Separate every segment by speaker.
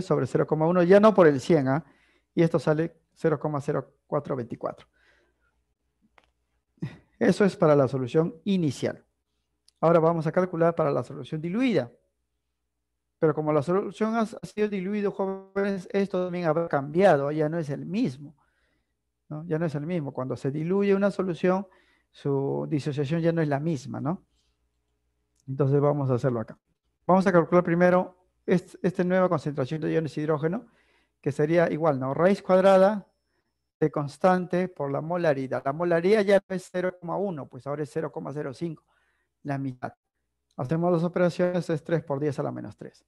Speaker 1: sobre 0,1, ya no por el 100, ¿ah? Y esto sale 0,0424. Eso es para la solución inicial. Ahora vamos a calcular para la solución diluida. Pero como la solución ha sido diluida, jóvenes, esto también ha cambiado, ya no es el mismo. Ya no es el mismo. Cuando se diluye una solución, su disociación ya no es la misma, ¿no? Entonces vamos a hacerlo acá. Vamos a calcular primero esta nueva concentración de iones de hidrógeno, que sería igual, ¿no? Raíz cuadrada de constante por la molaridad. La molaridad ya es 0,1, pues ahora es 0,05, la mitad. Hacemos las operaciones, es 3 por 10 a la menos 3.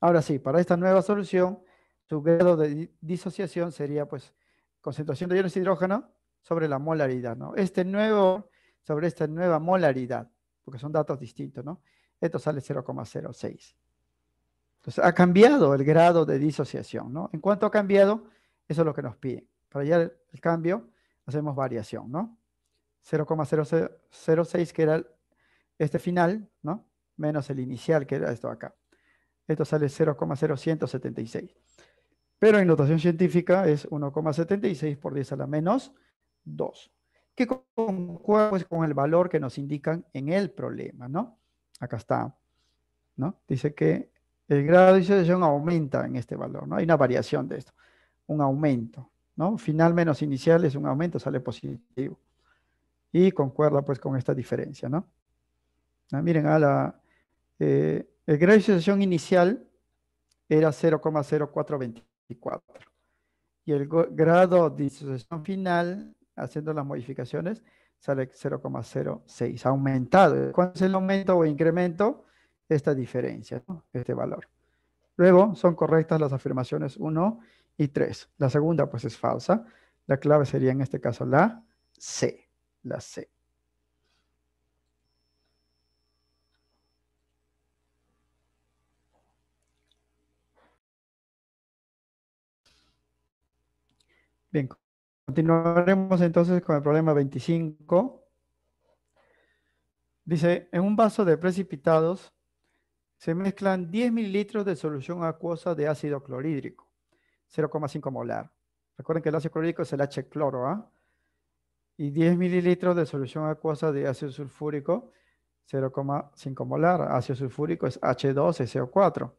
Speaker 1: Ahora sí, para esta nueva solución, su grado de disociación sería pues concentración de iones hidrógeno sobre la molaridad, ¿no? Este nuevo, sobre esta nueva molaridad, porque son datos distintos, ¿no? Esto sale 0,06. Entonces, ha cambiado el grado de disociación, ¿no? En cuanto ha cambiado, eso es lo que nos piden. Para hallar el, cambio, hacemos variación, ¿no? 0,006, que era este final, ¿no? Menos el inicial, que era esto acá. Esto sale 0,0176. Pero en notación científica es 1,76 por 10 a la menos 2. Que concuerda pues, con el valor que nos indican en el problema, ¿no? Acá está, ¿no? Dice que el grado de disociación aumenta en este valor, ¿no? Hay una variación de esto, un aumento, ¿no? Final menos inicial es un aumento, sale positivo. Y concuerda pues con esta diferencia, ¿no? Ah, miren, eh, el grado de disociación inicial era 0,0424. Y el grado de disociación final, haciendo las modificaciones, sale 0,06, aumentado. ¿Cuál es el aumento o incremento? esta diferencia, este valor. Luego son correctas las afirmaciones 1 y 3. La segunda pues es falsa. La clave sería en este caso la C, la C. Bien, continuaremos entonces con el problema 25. Dice, en un vaso de precipitados se mezclan 10 mililitros de solución acuosa de ácido clorhídrico, 0,5 molar. Recuerden que el ácido clorhídrico es el H-cloro, ¿ah? Y 10 mililitros de solución acuosa de ácido sulfúrico, 0,5 molar. Ácido sulfúrico es H2SO4.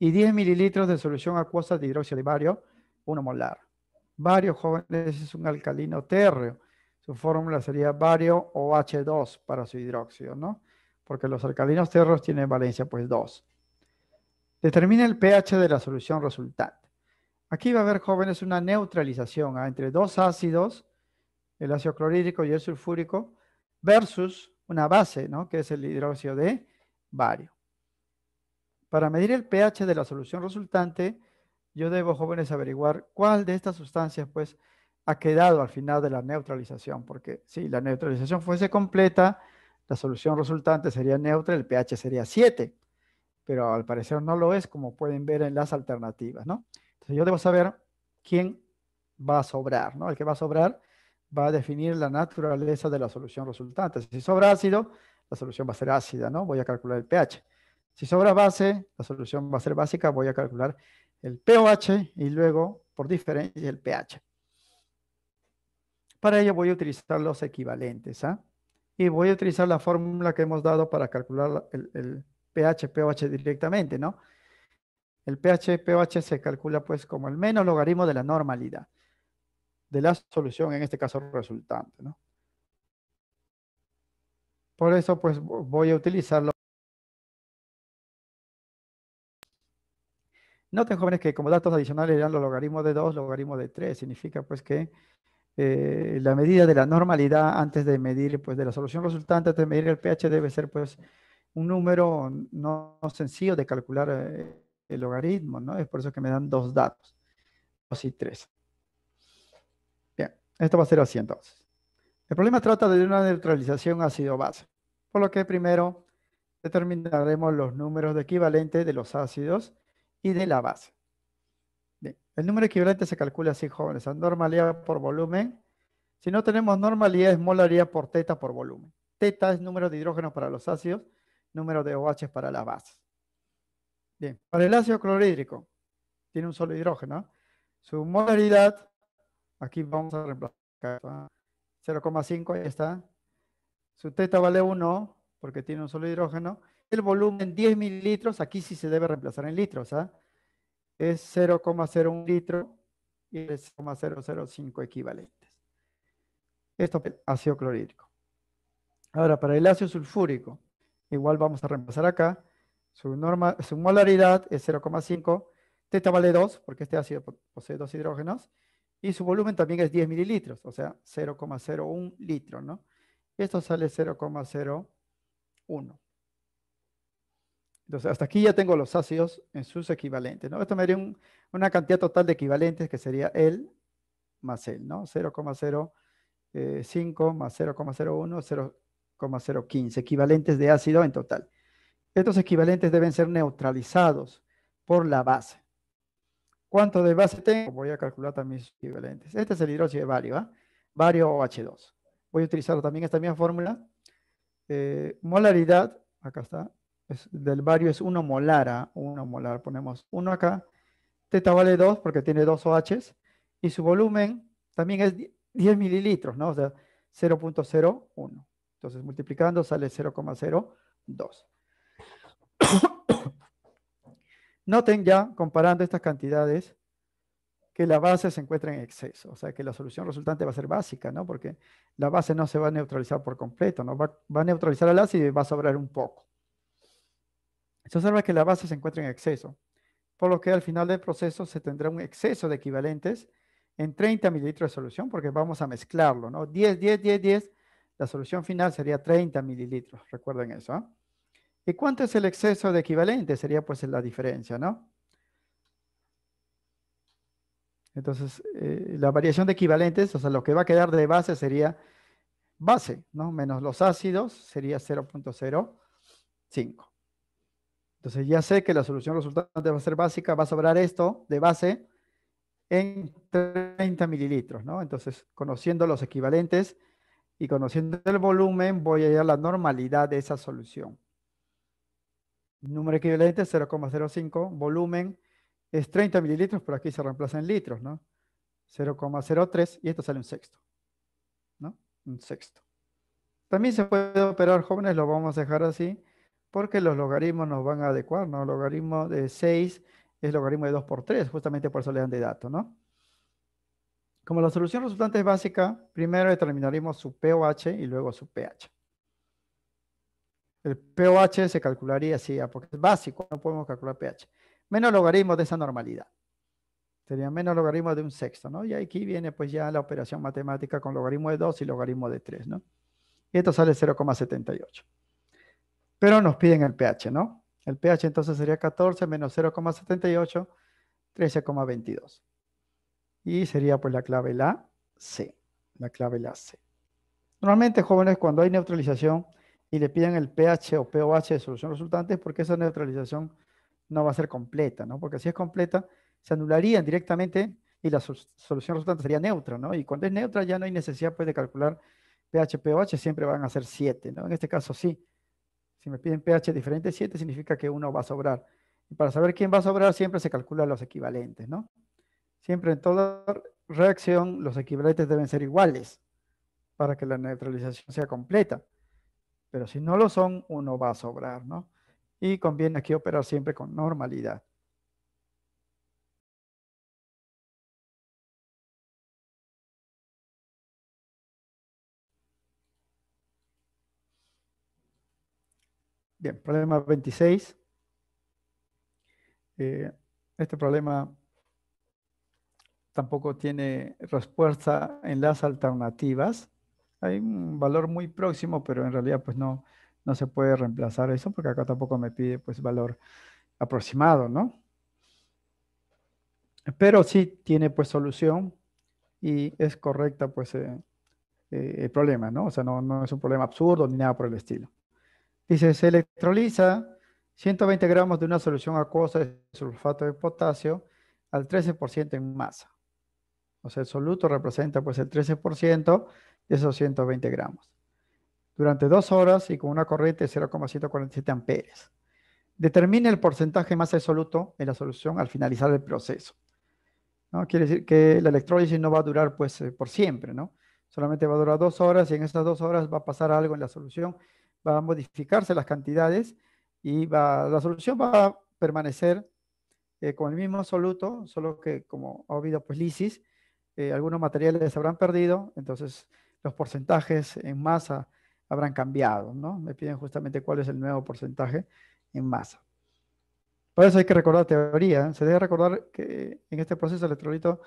Speaker 1: Y 10 mililitros de solución acuosa de hidróxido de bario, 1 molar. Bario, jóvenes, es un alcalino térreo. Su fórmula sería bario h 2 para su hidróxido, ¿no? porque los alcalinos terros tienen valencia pues 2. Determina el pH de la solución resultante. Aquí va a haber, jóvenes, una neutralización ¿ah? entre dos ácidos, el ácido clorhídrico y el sulfúrico, versus una base, ¿no? que es el hidróxido de bario. Para medir el pH de la solución resultante, yo debo, jóvenes, averiguar cuál de estas sustancias pues, ha quedado al final de la neutralización, porque si la neutralización fuese completa, la solución resultante sería neutra, el pH sería 7, pero al parecer no lo es, como pueden ver en las alternativas, ¿no? Entonces yo debo saber quién va a sobrar, ¿no? El que va a sobrar va a definir la naturaleza de la solución resultante. Si sobra ácido, la solución va a ser ácida, ¿no? Voy a calcular el pH. Si sobra base, la solución va a ser básica, voy a calcular el pOH y luego, por diferencia, el pH. Para ello voy a utilizar los equivalentes, ¿ah? y voy a utilizar la fórmula que hemos dado para calcular el, pH, pOH directamente, ¿no? El pH, pOH se calcula pues como el menos logaritmo de la normalidad, de la solución, en este caso resultante, ¿no? Por eso pues voy a utilizarlo. Noten jóvenes que como datos adicionales eran los logaritmos de 2, logaritmo de 3, significa pues que eh, la medida de la normalidad antes de medir, pues de la solución resultante antes de medir el pH debe ser pues un número no, sencillo de calcular eh, el logaritmo, ¿no? Es por eso que me dan dos datos, dos y tres. Bien, esto va a ser así entonces. El problema trata de una neutralización ácido-base, por lo que primero determinaremos los números de equivalente de los ácidos y de la base. El número equivalente se calcula así, jóvenes, ¿eh? normalidad por volumen. Si no tenemos normalidad, es molaridad por teta por volumen. Teta es número de hidrógeno para los ácidos, número de OH para la base. Bien, para el ácido clorhídrico, tiene un solo hidrógeno. ¿eh? Su molaridad, aquí vamos a reemplazar 0,5, ¿eh? ahí está. Su teta vale 1, porque tiene un solo hidrógeno. El volumen 10 mililitros, aquí sí se debe reemplazar en litros, ¿ah? es 0,01 litro y es 0,005 equivalentes. Esto es ácido clorhídrico. Ahora, para el ácido sulfúrico, igual vamos a reemplazar acá. Su, su molaridad es 0,5. Teta vale 2, porque este ácido posee dos hidrógenos. Y su volumen también es 10 mililitros, o sea, 0,01 litro, ¿no? Esto sale 0,01. Entonces, hasta aquí ya tengo los ácidos en sus equivalentes, ¿no? Esto me daría una cantidad total de equivalentes que sería el más el, ¿no? 0,05 eh, más 0,01, 0,015, equivalentes de ácido en total. Estos equivalentes deben ser neutralizados por la base. ¿Cuánto de base tengo? Voy a calcular también sus equivalentes. Este es el hidróxido de bario, ¿va? Bario OH2. Voy a utilizar también esta misma fórmula. Eh, molaridad, acá está, del barrio es 1 molar, 1 molar, ponemos 1 acá, teta vale 2 porque tiene 2 OH y su volumen también es 10 mililitros, ¿no? O sea, 0.01. Entonces, multiplicando sale 0,02. Noten ya, comparando estas cantidades, que la base se encuentra en exceso. O sea, que la solución resultante va a ser básica, ¿no? Porque la base no se va a neutralizar por completo, ¿no? Va, a neutralizar el ácido y va a sobrar un poco. Se observa que la base se encuentra en exceso, por lo que al final del proceso se tendrá un exceso de equivalentes en 30 mililitros de solución, porque vamos a mezclarlo, ¿no? 10, 10, 10, 10, la solución final sería 30 mililitros, recuerden eso. ¿ah? ¿Y cuánto es el exceso de equivalentes? Sería pues la diferencia, ¿no? Entonces, eh, la variación de equivalentes, o sea, lo que va a quedar de base sería base, ¿no? Menos los ácidos, sería 0.05. Entonces ya sé que la solución resultante va a ser básica, va a sobrar esto de base en 30 mililitros, ¿no? Entonces, conociendo los equivalentes y conociendo el volumen, voy a hallar la normalidad de esa solución. Número equivalente 0,05, volumen es 30 mililitros, pero aquí se reemplaza en litros, ¿no? 0,03 y esto sale un sexto, ¿no? Un sexto. También se puede operar, jóvenes, lo vamos a dejar así porque los logaritmos nos van a adecuar, ¿no? logaritmo de 6 es logaritmo de 2 por 3, justamente por eso le dan de dato, ¿no? Como la solución resultante es básica, primero determinaremos su pOH y luego su pH. El pOH se calcularía así, ah, porque es básico, no podemos calcular pH. Menos logaritmo de esa normalidad. Sería menos logaritmo de un sexto, ¿no? Y aquí viene pues ya la operación matemática con logaritmo de 2 y logaritmo de 3, ¿no? Y esto sale 0,78. Pero nos piden el pH, ¿no? El pH entonces sería 14 menos 0,78, 13,22. Y sería pues la clave la C, la clave la C. Normalmente, jóvenes, cuando hay neutralización y le piden el pH o pOH de solución resultante es porque esa neutralización no va a ser completa, ¿no? Porque si es completa, se anularían directamente y la solución resultante sería neutra, ¿no? Y cuando es neutra ya no hay necesidad pues, de calcular pH, pOH, siempre van a ser 7, ¿no? En este caso sí, si me piden pH diferente de 7, significa que uno va a sobrar. Y para saber quién va a sobrar, siempre se calculan los equivalentes, ¿no? Siempre en toda reacción, los equivalentes deben ser iguales para que la neutralización sea completa. Pero si no lo son, uno va a sobrar, ¿no? Y conviene aquí operar siempre con normalidad. Bien, problema 26. Eh, este problema tampoco tiene respuesta en las alternativas. Hay un valor muy próximo, pero en realidad pues no, no se puede reemplazar eso porque acá tampoco me pide pues valor aproximado, ¿no? Pero sí tiene pues solución y es correcta pues eh, eh, el problema, ¿no? O sea, no es un problema absurdo ni nada por el estilo. Dice, se electroliza 120 gramos de una solución acuosa de sulfato de potasio al 13% en masa. O sea, el soluto representa pues el 13% de esos 120 gramos. Durante dos horas y con una corriente de 0,147 amperes. Determina el porcentaje más masa de soluto en la solución al finalizar el proceso. ¿No? Quiere decir que la electrólisis no va a durar pues eh, por siempre, ¿no? Solamente va a durar dos horas y en estas dos horas va a pasar algo en la solución va a modificarse las cantidades y la solución va a permanecer eh, con el mismo soluto, solo que como ha habido pues lisis, eh, algunos materiales habrán perdido, entonces los porcentajes en masa habrán cambiado, ¿no? Me piden justamente cuál es el nuevo porcentaje en masa. Por eso hay que recordar teoría. ¿eh? Se debe recordar que en este proceso electrolito,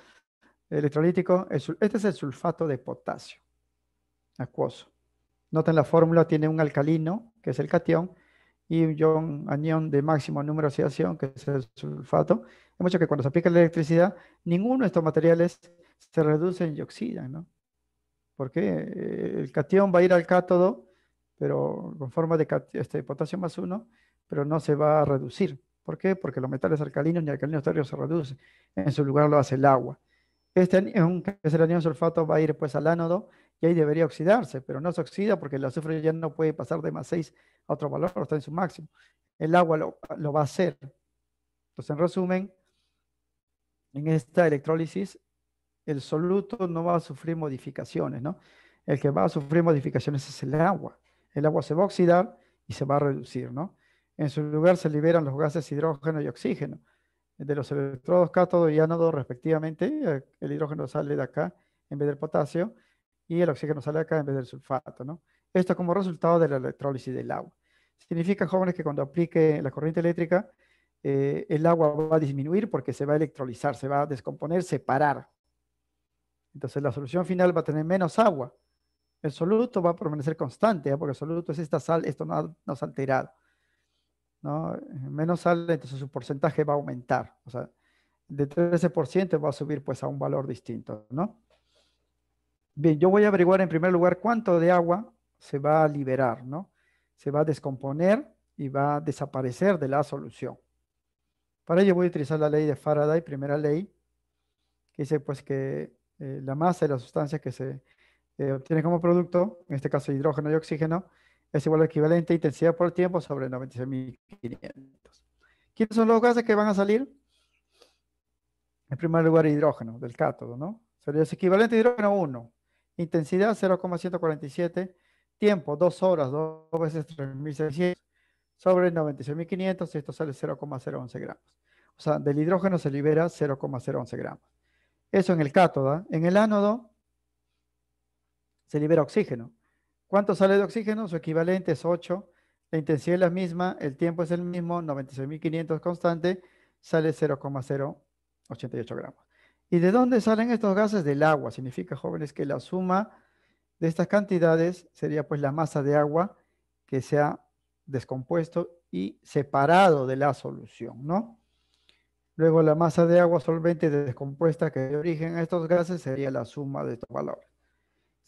Speaker 1: electrolítico, este es el sulfato de potasio, acuoso. Noten la fórmula, tiene un alcalino, que es el cation y un anión de máximo número de oxidación, que es el sulfato. Es mucho que cuando se aplica la electricidad, ninguno de estos materiales se reduce y oxidan, ¿no? Porque eh, el cation va a ir al cátodo, pero con forma de este, potasio más uno, pero no se va a reducir. ¿Por qué? Porque los metales alcalinos ni alcalinos tercios se reducen. En su lugar lo hace el agua. Este anión, el anión sulfato, va a ir pues al ánodo, y ahí debería oxidarse, pero no se oxida porque el azufre ya no puede pasar de más 6 a otro valor, está en su máximo. El agua lo, va a hacer. Entonces, en resumen, en esta electrólisis, el soluto no va a sufrir modificaciones, ¿no? El que va a sufrir modificaciones es el agua. El agua se va a oxidar y se va a reducir, ¿no? En su lugar se liberan los gases hidrógeno y oxígeno de los electrodos cátodo y ánodo respectivamente. Eh, el hidrógeno sale de acá en vez del potasio y el oxígeno sale acá en vez del sulfato, ¿no? Esto como resultado de la electrólisis del agua. Significa, jóvenes, que cuando aplique la corriente eléctrica, eh, el agua va a disminuir porque se va a electrolizar, se va a descomponer, separar. Entonces la solución final va a tener menos agua. El soluto va a permanecer constante, ¿eh? porque el soluto es esta sal, esto no, no ha alterado. ¿no? Menos sal, entonces su porcentaje va a aumentar. O sea, de 13% va a subir pues a un valor distinto, ¿no? Bien, yo voy a averiguar en primer lugar cuánto de agua se va a liberar, ¿no? Se va a descomponer y va a desaparecer de la solución. Para ello voy a utilizar la ley de Faraday, primera ley, que dice pues que eh, la masa de la sustancia que se eh, obtiene como producto, en este caso hidrógeno y oxígeno, es igual al equivalente a intensidad por tiempo sobre 96.500. ¿Quiénes son los gases que van a salir? En primer lugar, hidrógeno del cátodo, ¿no? Sería ese equivalente a hidrógeno 1 intensidad 0,147, tiempo 2 horas, 2 veces 3.600 sobre 96.500, esto sale 0,011 gramos. O sea, del hidrógeno se libera 0,011 gramos. Eso en el cátodo, En el ánodo se libera oxígeno. ¿Cuánto sale de oxígeno? Su equivalente es 8. La intensidad es la misma, el tiempo es el mismo, 96.500 constante, sale 0,088 gramos. ¿Y de dónde salen estos gases? Del agua. Significa, jóvenes, que la suma de estas cantidades sería pues la masa de agua que se ha descompuesto y separado de la solución, ¿no? Luego la masa de agua solvente descompuesta que dio origen a estos gases sería la suma de estos valores.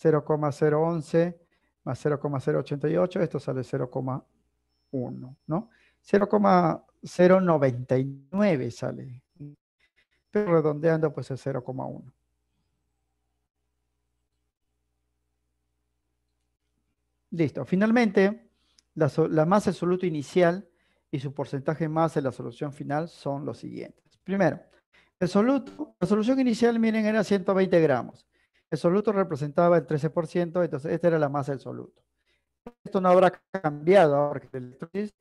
Speaker 1: 0,011 más 0,088, esto sale 0,1, ¿no? 0,099 sale redondeando pues es 0,1. Listo. Finalmente, la, masa del soluto inicial y su porcentaje más masa de la solución final son los siguientes. Primero, el soluto, la solución inicial, miren, era 120 gramos. El soluto representaba el 13%, entonces esta era la masa del soluto. Esto no habrá cambiado ahora que el electrolisis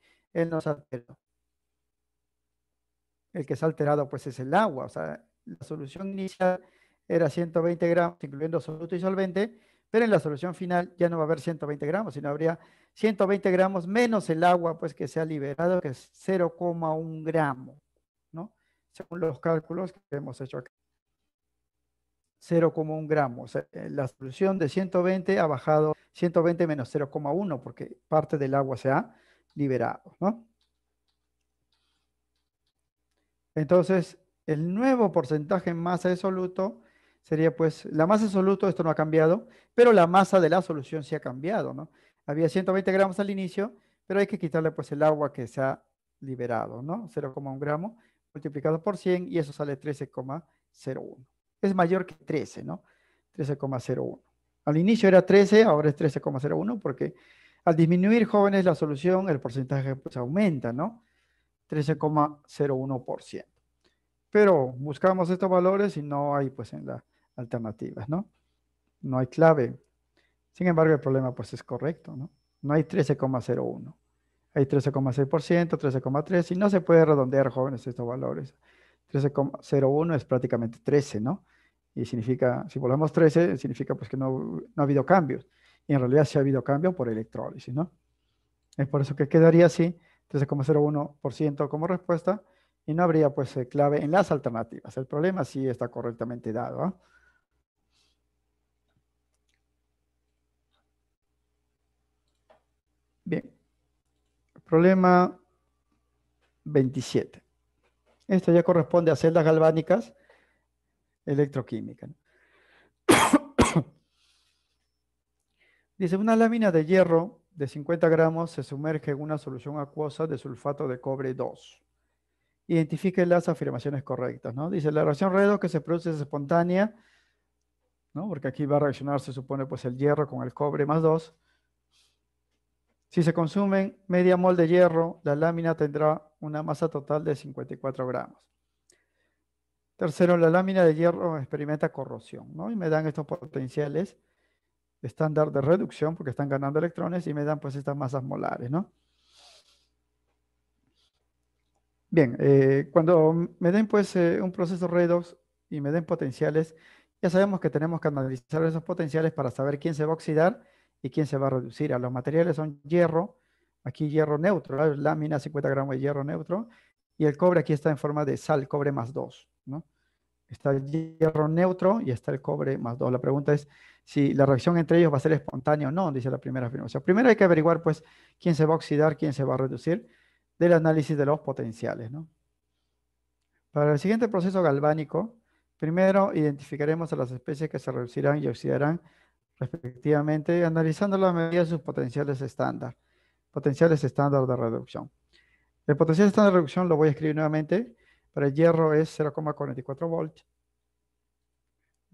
Speaker 1: el que se ha alterado pues es el agua. O sea, la solución inicial era 120 gramos, incluyendo soluto y solvente, pero en la solución final ya no va a haber 120 gramos, sino habría 120 gramos menos el agua pues que se ha liberado, que es 0,1 gramo, ¿no? Según los cálculos que hemos hecho acá. 0,1 gramos. Eh, la solución de 120 ha bajado 120 menos 0,1 porque parte del agua se ha liberado, ¿no? Entonces, el nuevo porcentaje en masa de soluto sería pues, la masa de soluto, esto no ha cambiado, pero la masa de la solución sí ha cambiado, ¿no? Había 120 gramos al inicio, pero hay que quitarle pues el agua que se ha liberado, ¿no? 0,1 gramo multiplicado por 100 y eso sale 13,01. Es mayor que 13, ¿no? 13,01. Al inicio era 13, ahora es 13,01 porque al disminuir jóvenes la solución, el porcentaje pues aumenta, ¿no? 13,01%. Pero buscamos estos valores y no hay pues en las alternativas, ¿no? No hay clave. Sin embargo, el problema pues es correcto, ¿no? No hay 13,01. Hay 13,6%, 13,3 y no se puede redondear, jóvenes, estos valores. 13,01 es prácticamente 13, ¿no? Y significa, si volvemos 13, significa pues que no, no ha habido cambios. Y en realidad sí ha habido cambio por electrólisis, ¿no? Es por eso que quedaría así 13,01% como respuesta y no habría pues eh, clave en las alternativas. El problema sí está correctamente dado. ¿ah? Bien, problema 27. Esto ya corresponde a celdas galvánicas electroquímicas. Dice, una lámina de hierro de 50 gramos se sumerge en una solución acuosa de sulfato de cobre 2. Identifique las afirmaciones correctas, ¿no? Dice, la reacción redox que se produce es espontánea, ¿no? Porque aquí va a reaccionar, se supone, pues el hierro con el cobre más 2. Si se consumen media mol de hierro, la lámina tendrá una masa total de 54 gramos. Tercero, la lámina de hierro experimenta corrosión, ¿no? Y me dan estos potenciales estándar de reducción porque están ganando electrones y me dan pues estas masas molares, ¿no? Bien, eh, cuando me den pues eh, un proceso redox y me den potenciales, ya sabemos que tenemos que analizar esos potenciales para saber quién se va a oxidar y quién se va a reducir. A los materiales son hierro, aquí hierro neutro, ¿eh? lámina 50 gramos de hierro neutro, y el cobre aquí está en forma de sal, cobre más 2, ¿no? Está el hierro neutro y está el cobre más dos. La pregunta es si la reacción entre ellos va a ser espontánea o no, dice la primera afirmación. Primero hay que averiguar, pues, quién se va a oxidar, quién se va a reducir, del análisis de los potenciales, Para el siguiente proceso galvánico, primero identificaremos a las especies que se reducirán y oxidarán respectivamente, analizando la medida de sus potenciales estándar, potenciales estándar de reducción. El potencial estándar de reducción lo voy a escribir nuevamente, para el hierro es 0,44 volts.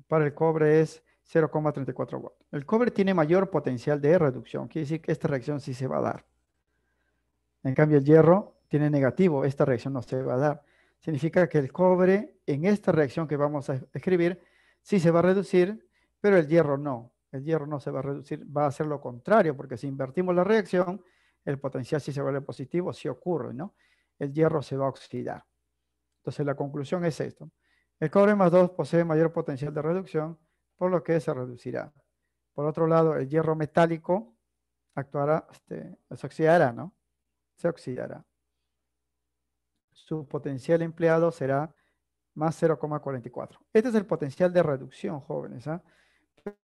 Speaker 1: Para el cobre es 0,34 volt. El cobre tiene mayor potencial de reducción, quiere decir que esta reacción sí se va a dar. En cambio, el hierro tiene negativo, esta reacción no se va a dar. Significa que el cobre en esta reacción que vamos a escribir sí se va a reducir, pero el hierro no. El hierro no se va a reducir, va a ser lo contrario, porque si invertimos la reacción, el potencial sí se vuelve positivo, sí ocurre, ¿no? El hierro se va a oxidar. Entonces la conclusión es esto. El cobre más 2 posee mayor potencial de reducción, por lo que se reducirá. Por otro lado, el hierro metálico actuará, este, se oxidará, ¿no? Se oxidará. Su potencial empleado será más 0,44. Este es el potencial de reducción, jóvenes. ¿ah?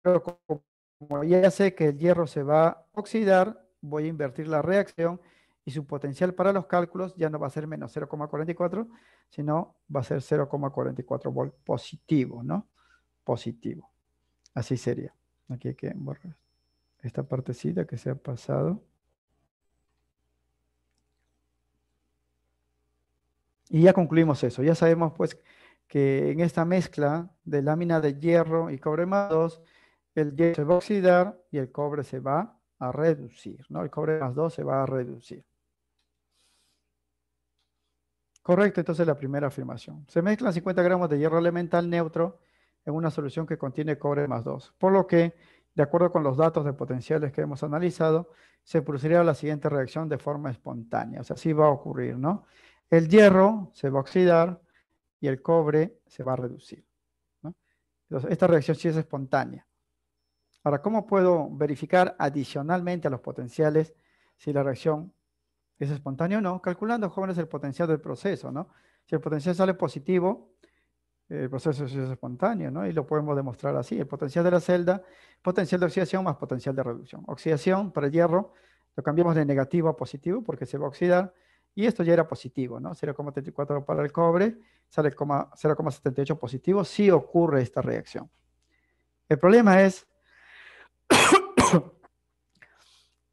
Speaker 1: Pero como ya sé que el hierro se va a oxidar, voy a invertir la reacción y su potencial para los cálculos ya no va a ser menos 0,44, sino va a ser 0,44 volt positivo, ¿no? Positivo. Así sería. Aquí hay que borrar esta partecita que se ha pasado. Y ya concluimos eso. Ya sabemos pues que en esta mezcla de lámina de hierro y cobre más 2, el hierro se va a oxidar y el cobre se va a reducir, ¿no? El cobre más 2 se va a reducir. Correcto, entonces la primera afirmación. Se mezclan 50 gramos de hierro elemental neutro en una solución que contiene cobre más 2, por lo que, de acuerdo con los datos de potenciales que hemos analizado, se produciría la siguiente reacción de forma espontánea. O sea, así va a ocurrir, ¿no? El hierro se va a oxidar y el cobre se va a reducir. Entonces, esta reacción sí es espontánea. Ahora, ¿cómo puedo verificar adicionalmente a los potenciales si la reacción ¿Es espontáneo o no? Calculando, jóvenes, el potencial del proceso, ¿no? Si el potencial sale positivo, el proceso es espontáneo, ¿no? Y lo podemos demostrar así. El potencial de la celda, potencial de oxidación más potencial de reducción. Oxidación para el hierro, lo cambiamos de negativo a positivo porque se va a oxidar. Y esto ya era positivo, ¿no? 0,34 para el cobre, sale 0,78 positivo si sí ocurre esta reacción. El problema es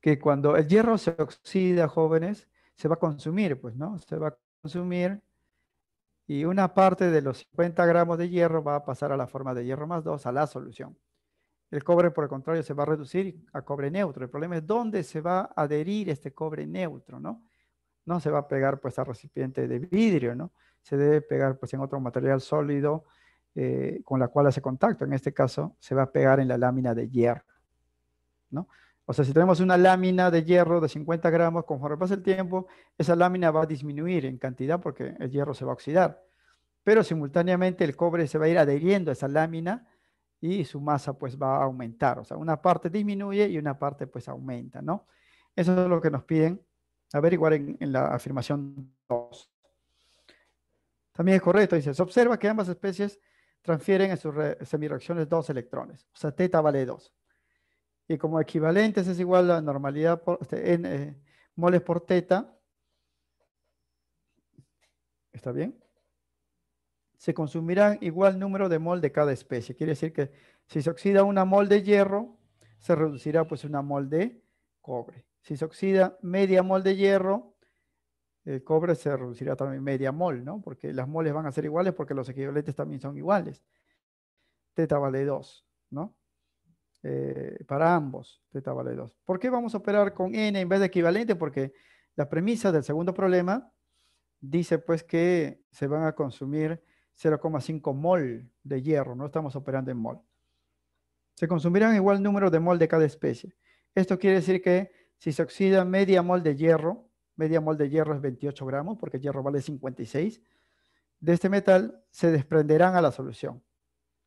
Speaker 1: que cuando el hierro se oxida, jóvenes, se va a consumir, pues, ¿no? Se va a consumir y una parte de los 50 gramos de hierro va a pasar a la forma de hierro más 2, a la solución. El cobre, por el contrario, se va a reducir a cobre neutro. El problema es dónde se va a adherir este cobre neutro, ¿no? No se va a pegar, pues, al recipiente de vidrio, ¿no? Se debe pegar, pues, en otro material sólido eh, con la cual hace contacto. En este caso, se va a pegar en la lámina de hierro, ¿no? O sea, si tenemos una lámina de hierro de 50 gramos, conforme pasa el tiempo, esa lámina va a disminuir en cantidad porque el hierro se va a oxidar. Pero simultáneamente el cobre se va a ir adheriendo a esa lámina y su masa pues va a aumentar. O sea, una parte disminuye y una parte pues aumenta, ¿no? Eso es lo que nos piden averiguar en, la afirmación 2. También es correcto, dice, se observa que ambas especies transfieren en sus semirreacciones dos electrones. O sea, teta vale 2. Y como equivalentes es igual a normalidad por, este, eh, moles por teta. ¿Está bien? Se consumirán igual número de mol de cada especie. Quiere decir que si se oxida una mol de hierro, se reducirá pues una mol de cobre. Si se oxida media mol de hierro, el cobre se reducirá también media mol, ¿no? Porque las moles van a ser iguales porque los equivalentes también son iguales. Teta vale 2, ¿no? Eh, para ambos, θ vale 2. ¿Por qué vamos a operar con n en vez de equivalente? Porque la premisa del segundo problema dice pues que se van a consumir 0,5 mol de hierro, no estamos operando en mol. Se consumirán igual número de mol de cada especie. Esto quiere decir que si se oxida media mol de hierro, media mol de hierro es 28 gramos, porque hierro vale 56, de este metal se desprenderán a la solución.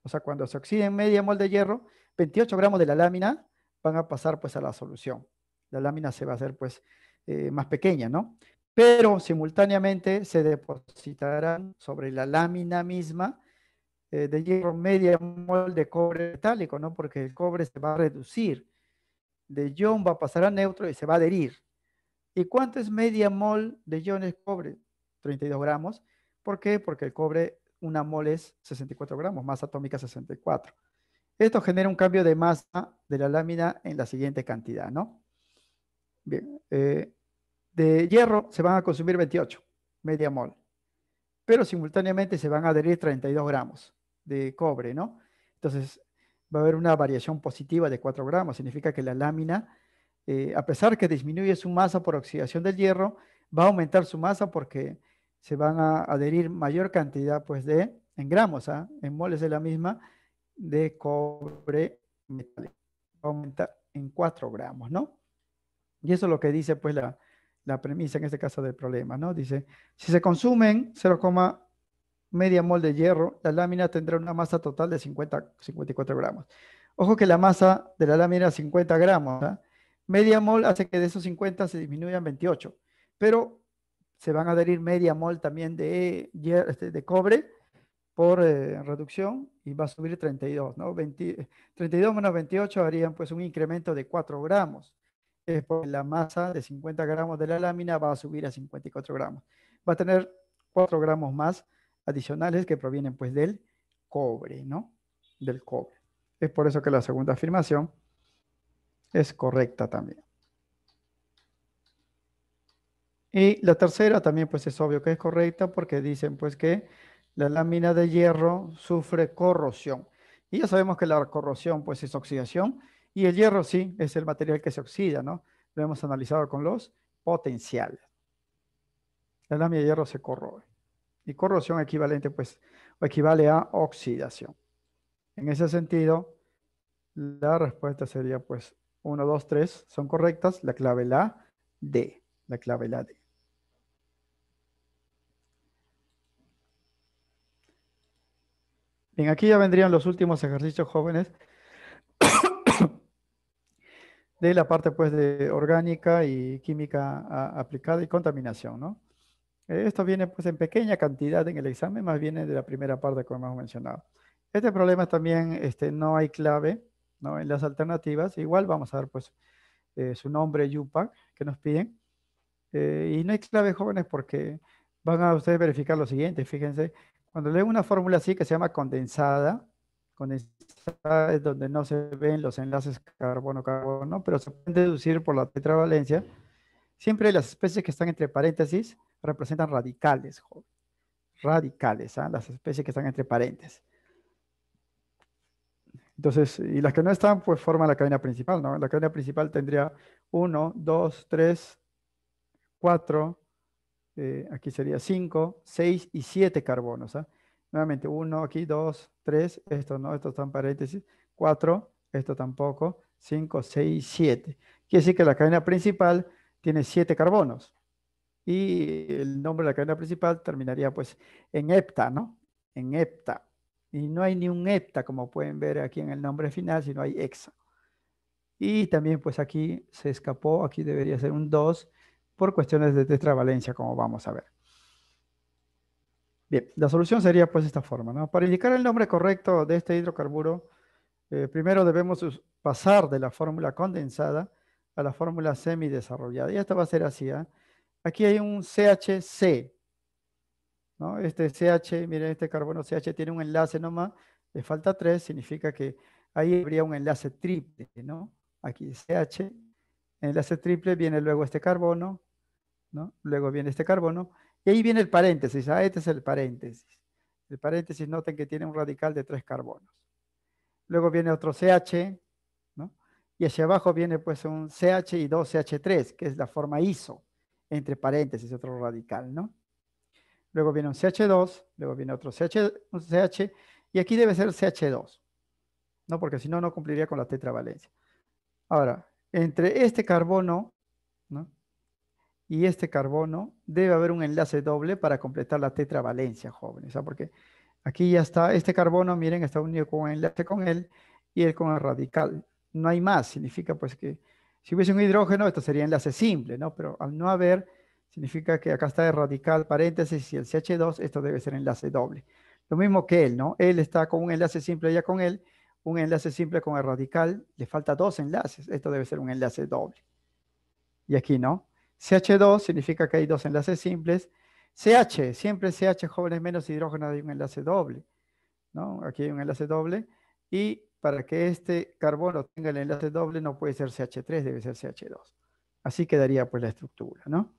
Speaker 1: O sea, cuando se oxiden media mol de hierro, 28 gramos de la lámina van a pasar pues a la solución. La lámina se va a hacer pues eh, más pequeña, ¿no? Pero simultáneamente se depositarán sobre la lámina misma eh, de hierro media mol de cobre metálico, ¿no? Porque el cobre se va a reducir. De ion va a pasar a neutro y se va a adherir. ¿Y cuánto es media mol de iones cobre? 32 gramos. ¿Por qué? Porque el cobre, una mol es 64 gramos, masa atómica 64. Esto genera un cambio de masa de la lámina en la siguiente cantidad, ¿no? Bien, eh, de hierro se van a consumir 28, media mol, pero simultáneamente se van a adherir 32 gramos de cobre, ¿no? Entonces va a haber una variación positiva de 4 gramos, significa que la lámina, eh, a pesar que disminuye su masa por oxidación del hierro, va a aumentar su masa porque se van a adherir mayor cantidad pues de, en gramos, ¿ah? en moles de la misma, de cobre aumenta en 4 gramos, ¿no? Y eso es lo que dice, pues, la, premisa en este caso del problema, ¿no? Dice, si se consumen 0, media mol de hierro, la lámina tendrá una masa total de 50, 54 gramos. Ojo que la masa de la lámina es 50 gramos. ¿ah? Media mol hace que de esos 50 se disminuyan 28, pero se van a adherir media mol también de, este, de cobre por eh, reducción y va a subir 32, ¿no? 32 menos 28 harían pues un incremento de 4 gramos. Es porque la masa de 50 gramos de la lámina va a subir a 54 gramos. Va a tener 4 gramos más adicionales que provienen pues del cobre, ¿no? Del cobre. Es por eso que la segunda afirmación es correcta también. Y la tercera también pues es obvio que es correcta porque dicen pues que la lámina de hierro sufre corrosión. Y ya sabemos que la corrosión pues es oxidación y el hierro sí es el material que se oxida, ¿no? Lo hemos analizado con los potenciales. La lámina de hierro se corroe. Y corrosión equivalente pues equivale a oxidación. En ese sentido, la respuesta sería pues 1, 2, 3 son correctas, la clave la D, la clave la D. Bien, aquí ya vendrían los últimos ejercicios jóvenes de la parte pues de orgánica y química aplicada y contaminación, ¿no? Esto viene pues en pequeña cantidad en el examen, más bien de la primera parte como hemos mencionado. Este problema también este, no hay clave ¿no? en las alternativas, igual vamos a ver pues eh, su nombre UPAC que nos piden. Eh, y no hay clave jóvenes porque van a ustedes verificar lo siguiente, fíjense, cuando leo una fórmula así que se llama condensada, condensada es donde no se ven los enlaces carbono-carbono, pero se pueden deducir por la tetravalencia, siempre las especies que están entre paréntesis representan radicales, radicales, ¿ah? las especies que están entre paréntesis. Entonces, y las que no están, pues forman la cadena principal, ¿no? La cadena principal tendría 1, 2, 3, 4, eh, aquí sería 5, 6 y 7 carbonos. ¿ah? Nuevamente, 1 aquí, 2, 3, esto no, estos están paréntesis, 4, esto tampoco, 5, 6, 7. Quiere decir que la cadena principal tiene 7 carbonos. Y el nombre de la cadena principal terminaría pues en hepta, ¿no? En hepta. Y no hay ni un hepta, como pueden ver aquí en el nombre final, sino hay hexa. Y también pues aquí se escapó, aquí debería ser un 2, por cuestiones de tetravalencia, como vamos a ver. Bien, la solución sería pues de esta forma, ¿no? Para indicar el nombre correcto de este hidrocarburo, eh, primero debemos pasar de la fórmula condensada a la fórmula semidesarrollada. Y esta va a ser así, ¿ah? Aquí hay un CHC, ¿no? Este CH, miren, este carbono CH tiene un enlace nomás, le falta 3, significa que ahí habría un enlace triple, ¿no? Aquí CH enlace triple, viene luego este carbono, ¿no? Luego viene este carbono, y ahí viene el paréntesis, ah, este es el paréntesis. El paréntesis, noten que tiene un radical de tres carbonos. Luego viene otro CH, ¿no? Y hacia abajo viene pues un CH y dos ch 3 que es la forma iso, entre paréntesis, otro radical, ¿no? Luego viene un CH2, luego viene otro CH, un CH, y aquí debe ser CH2, ¿no? Porque si no, no cumpliría con la tetravalencia. Ahora, entre este carbono y este carbono debe haber un enlace doble para completar la tetravalencia, jóvenes. ¿ah? Porque aquí ya está, este carbono, miren, está unido con un enlace con él y él con el radical. No hay más, significa pues que si hubiese un hidrógeno, esto sería enlace simple, ¿no? Pero al no haber, significa que acá está el radical paréntesis y el CH2, esto debe ser enlace doble. Lo mismo que él, ¿no? Él está con un enlace simple ya con él un enlace simple con el radical, le falta dos enlaces. Esto debe ser un enlace doble. Y aquí no. CH2 significa que hay dos enlaces simples. CH, siempre CH jóvenes menos hidrógeno hay un enlace doble. ¿no? Aquí hay un enlace doble. Y para que este carbono tenga el enlace doble no puede ser CH3, debe ser CH2. Así quedaría pues, la estructura, ¿no?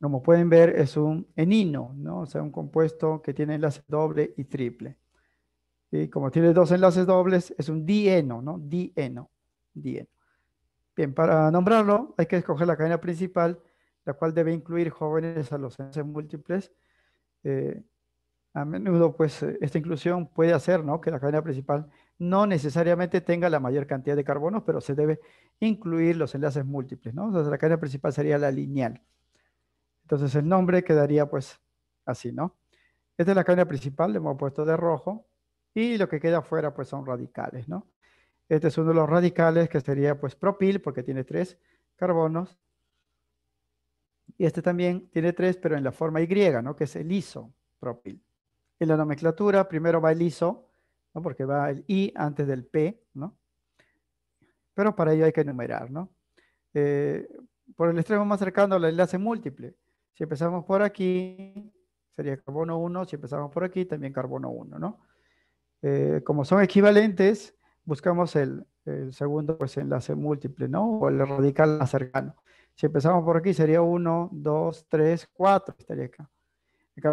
Speaker 1: Como pueden ver es un enino, ¿no? O sea, un compuesto que tiene enlace doble y triple. Y como tiene dos enlaces dobles, es un dieno, ¿no? Dieno, dieno. Bien, para nombrarlo hay que escoger la cadena principal, la cual debe incluir jóvenes a los enlaces múltiples. Eh, a menudo, pues, eh, esta inclusión puede hacer ¿no? que la cadena principal no necesariamente tenga la mayor cantidad de carbonos, pero se debe incluir los enlaces múltiples, ¿no? Entonces, la cadena principal sería la lineal. Entonces, el nombre quedaría, pues, así, ¿no? Esta es la cadena principal, le hemos puesto de rojo y lo que queda afuera pues son radicales, ¿no? Este es uno de los radicales que sería pues propil porque tiene tres carbonos. Y este también tiene tres, pero en la forma Y, ¿no? Que es el isopropil. En la nomenclatura primero va el iso, ¿no? Porque va el I antes del P, ¿no? Pero para ello hay que enumerar, ¿no? Eh, por el extremo más cercano al enlace múltiple. Si empezamos por aquí, sería carbono 1. Si empezamos por aquí, también carbono 1, ¿no? Eh, como son equivalentes, buscamos el, segundo pues, enlace múltiple, ¿no? O el radical más cercano. Si empezamos por aquí sería 1, 2, 3, 4, estaría acá.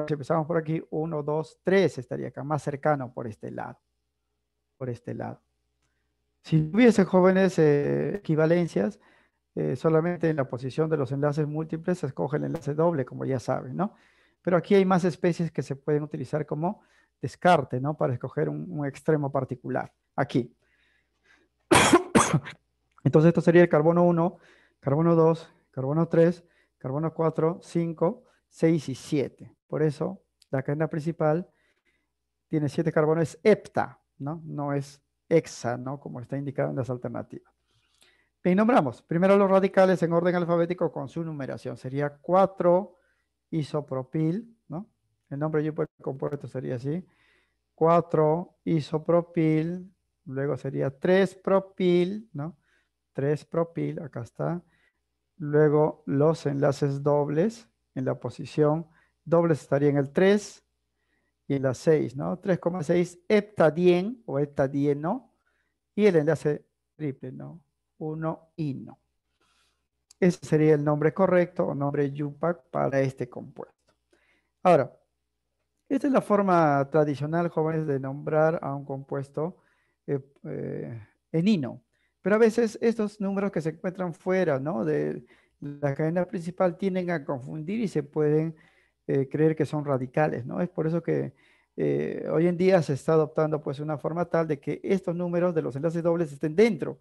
Speaker 1: Si empezamos por aquí, 1, 2, 3 estaría acá, más cercano por este lado. Por este lado. Si hubiese jóvenes eh, equivalencias, eh, solamente en la posición de los enlaces múltiples se escoge el enlace doble, como ya saben, ¿no? Pero aquí hay más especies que se pueden utilizar como descarte, ¿no? Para escoger un, extremo particular. Aquí. Entonces esto sería el carbono 1, carbono 2, carbono 3, carbono 4, 5, 6 y 7. Por eso la cadena principal tiene 7 carbonos, hepta, ¿no? No es hexa, ¿no? Como está indicado en las alternativas. y nombramos primero los radicales en orden alfabético con su numeración. Sería 4 isopropil, ¿no? El nombre de compuesto sería así. 4 isopropil, luego sería 3 propil, ¿no? 3 propil, acá está. Luego los enlaces dobles en la posición dobles estaría en el 3 y en la 6, ¿no? 3,6 heptadien o heptadieno y el enlace triple, ¿no? 1 ino. Ese sería el nombre correcto o nombre Yupac para este compuesto. Ahora, esta es la forma tradicional, jóvenes, de nombrar a un compuesto eh, eh, enino. Pero a veces estos números que se encuentran fuera de la cadena principal tienden a confundir y se pueden eh, creer que son radicales. ¿no? Es por eso que hoy en día se está adoptando pues, una forma tal de que estos números de los enlaces dobles estén dentro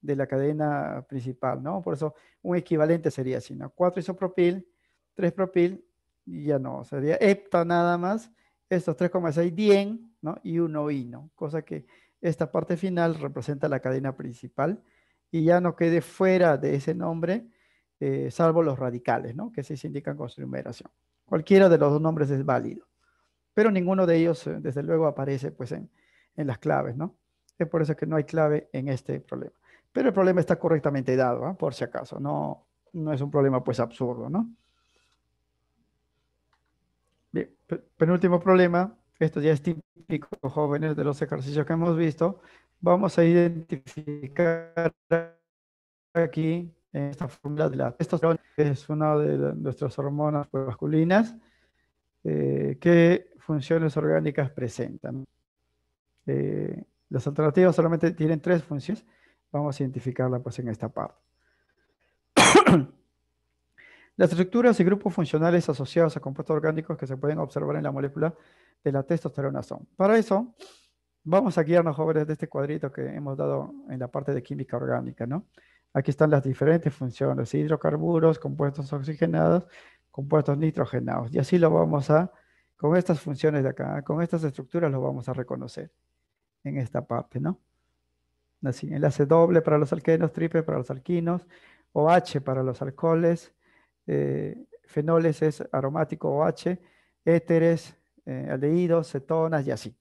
Speaker 1: de la cadena principal. ¿no? Por eso un equivalente sería así. 4 isopropil, 3 propil ya no, sería hepta nada más, estos 3,6 dien, ¿no? Y 1 ¿no? cosa que esta parte final representa la cadena principal y ya no quede fuera de ese nombre, eh, salvo los radicales, ¿no? Que sí se indican con su numeración. Cualquiera de los dos nombres es válido, pero ninguno de ellos, eh, desde luego, aparece pues en, las claves, ¿no? Es por eso que no hay clave en este problema. Pero el problema está correctamente dado, ¿ah? por si acaso, no, no es un problema pues absurdo, ¿no? Bien, penúltimo problema, esto ya es típico, jóvenes, de los ejercicios que hemos visto. Vamos a identificar aquí en esta fórmula de la testosterona, que es una de nuestras hormonas masculinas, eh, qué funciones orgánicas presentan. Eh, las alternativas solamente tienen tres funciones. Vamos a identificarla pues, en esta parte. Las estructuras y grupos funcionales asociados a compuestos orgánicos que se pueden observar en la molécula de la testosterona son. Para eso, vamos a guiarnos, jóvenes, de este cuadrito que hemos dado en la parte de química orgánica, ¿no? Aquí están las diferentes funciones, hidrocarburos, compuestos oxigenados, compuestos nitrogenados. Y así lo vamos a, con estas funciones de acá, con estas estructuras lo vamos a reconocer en esta parte, ¿no? Así, enlace doble para los alquenos, triple para los alquinos, OH para los alcoholes, eh, fenoles es aromático OH, éteres, eh, cetonas y así.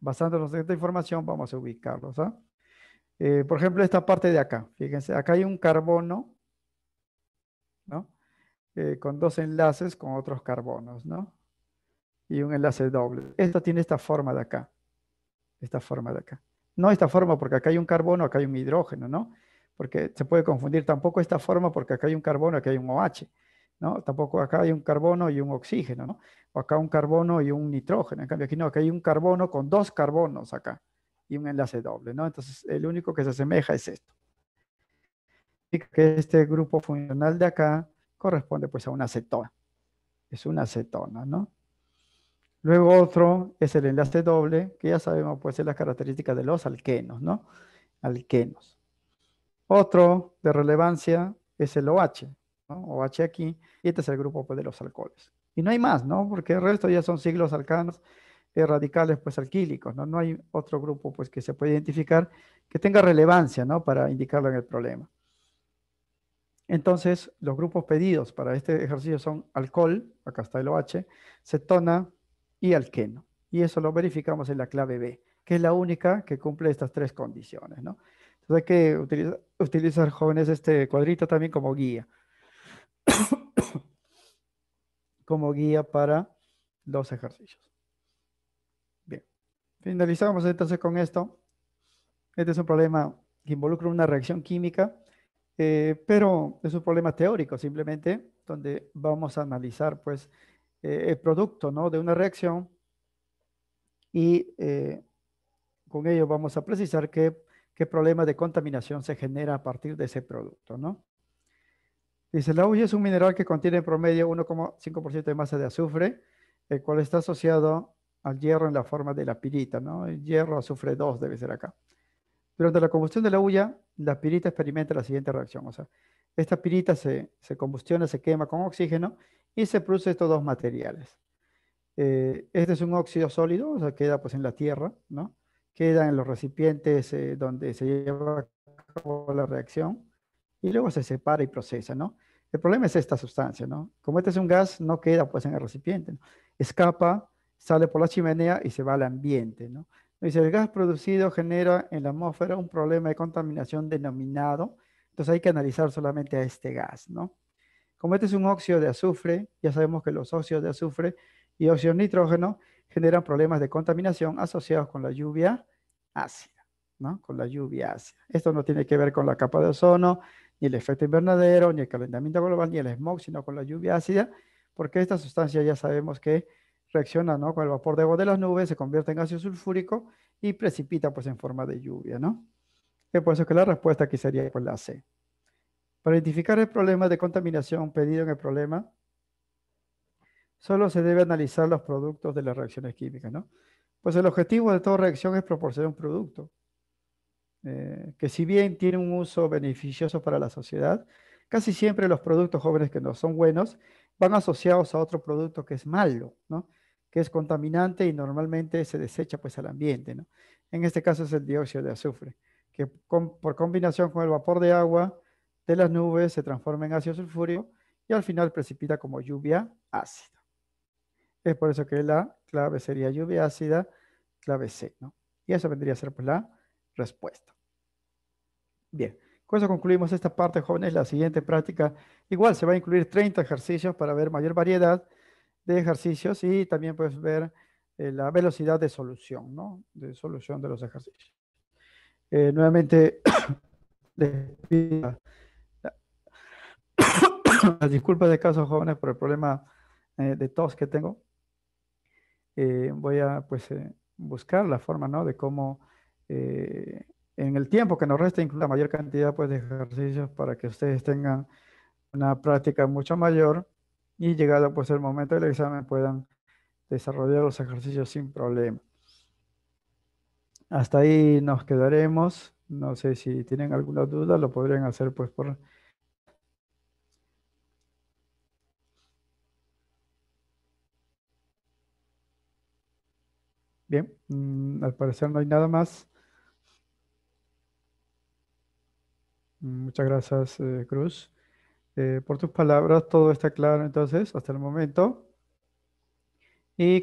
Speaker 1: Basándonos en esta información vamos a ubicarlos. ¿ah? Eh, por ejemplo, esta parte de acá, fíjense, acá hay un carbono, eh, con dos enlaces con otros carbonos, ¿no? Y un enlace doble. Esto tiene esta forma de acá, esta forma de acá. No esta forma porque acá hay un carbono, acá hay un hidrógeno, ¿no? porque se puede confundir tampoco esta forma porque acá hay un carbono, y acá hay un OH, ¿no? Tampoco acá hay un carbono y un oxígeno, ¿no? O acá un carbono y un nitrógeno, en cambio aquí no, acá hay un carbono con dos carbonos acá y un enlace doble, ¿no? Entonces el único que se asemeja es esto. Y que este grupo funcional de acá corresponde pues a una acetona. Es una acetona, ¿no? Luego otro es el enlace doble, que ya sabemos pues es la características de los alquenos, ¿no? Alquenos. Otro de relevancia es el OH, ¿no? OH aquí, y este es el grupo pues, de los alcoholes. Y no hay más, ¿no? Porque el resto ya son siglos alcanos, eh, radicales pues alquílicos, ¿no? No hay otro grupo pues que se pueda identificar que tenga relevancia, ¿no? Para indicarlo en el problema. Entonces, los grupos pedidos para este ejercicio son alcohol, acá está el OH, cetona y alqueno. Y eso lo verificamos en la clave B, que es la única que cumple estas tres condiciones, ¿no? Entonces hay que utilizar jóvenes este cuadrito también como guía. como guía para los ejercicios. Bien, finalizamos entonces con esto. Este es un problema que involucra una reacción química, eh, pero es un problema teórico simplemente, donde vamos a analizar pues eh, el producto de una reacción y eh, con ello vamos a precisar que qué problema de contaminación se genera a partir de ese producto, ¿no? Dice, la huya es un mineral que contiene en promedio 1,5% de masa de azufre, el cual está asociado al hierro en la forma de la pirita, ¿no? El hierro azufre 2 debe ser acá. Durante la combustión de la huya, la pirita experimenta la siguiente reacción. O sea, esta pirita se, se combustiona, se quema con oxígeno y se produce estos dos materiales. Eh, este es un óxido sólido, o sea, queda pues en la tierra, ¿no? quedan en los recipientes eh, donde se lleva a cabo la reacción y luego se separa y procesa, ¿no? El problema es esta sustancia, ¿no? Como este es un gas, no queda pues en el recipiente, escapa, sale por la chimenea y se va al ambiente, ¿no? Dice, el gas producido genera en la atmósfera un problema de contaminación denominado, entonces hay que analizar solamente a este gas, ¿no? Como este es un óxido de azufre, ya sabemos que los óxidos de azufre y óxido de nitrógeno generan problemas de contaminación asociados con la lluvia ácida, ¿no? Con la lluvia ácida. Esto no tiene que ver con la capa de ozono, ni el efecto invernadero, ni el calentamiento global, ni el smog, sino con la lluvia ácida, porque esta sustancia ya sabemos que reacciona con el vapor de agua de las nubes, se convierte en ácido sulfúrico y precipita pues en forma de lluvia, ¿no? Y por eso que la respuesta aquí sería pues, la C. Para identificar el problema de contaminación pedido en el problema, solo se debe analizar los productos de las reacciones químicas, ¿no? Pues el objetivo de toda reacción es proporcionar un producto, eh, que si bien tiene un uso beneficioso para la sociedad, casi siempre los productos jóvenes que no son buenos van asociados a otro producto que es malo, que es contaminante y normalmente se desecha pues al ambiente. En este caso es el dióxido de azufre, que por combinación con el vapor de agua de las nubes se transforma en ácido sulfúrico y al final precipita como lluvia ácida. Es por eso que la clave sería lluvia ácida, clave C, ¿no? Y eso vendría a ser pues la respuesta. Bien, con eso concluimos esta parte, jóvenes. La siguiente práctica, igual se va a incluir 30 ejercicios para ver mayor variedad de ejercicios y también puedes ver eh, la velocidad de solución, ¿no? De solución de los ejercicios. Eh, nuevamente, les pido las disculpas de caso, jóvenes, por el problema eh, de tos que tengo. Eh, voy a pues, eh, buscar la forma, De cómo eh, en el tiempo que nos resta incluir la mayor cantidad pues de ejercicios para que ustedes tengan una práctica mucho mayor y llegado pues el momento del examen puedan desarrollar los ejercicios sin problema. Hasta ahí nos quedaremos. No sé si tienen alguna duda, lo podrían hacer pues por Mm, al parecer no hay nada más. Mm, muchas gracias, eh, Cruz. Eh, por tus palabras, todo está claro entonces hasta el momento. Y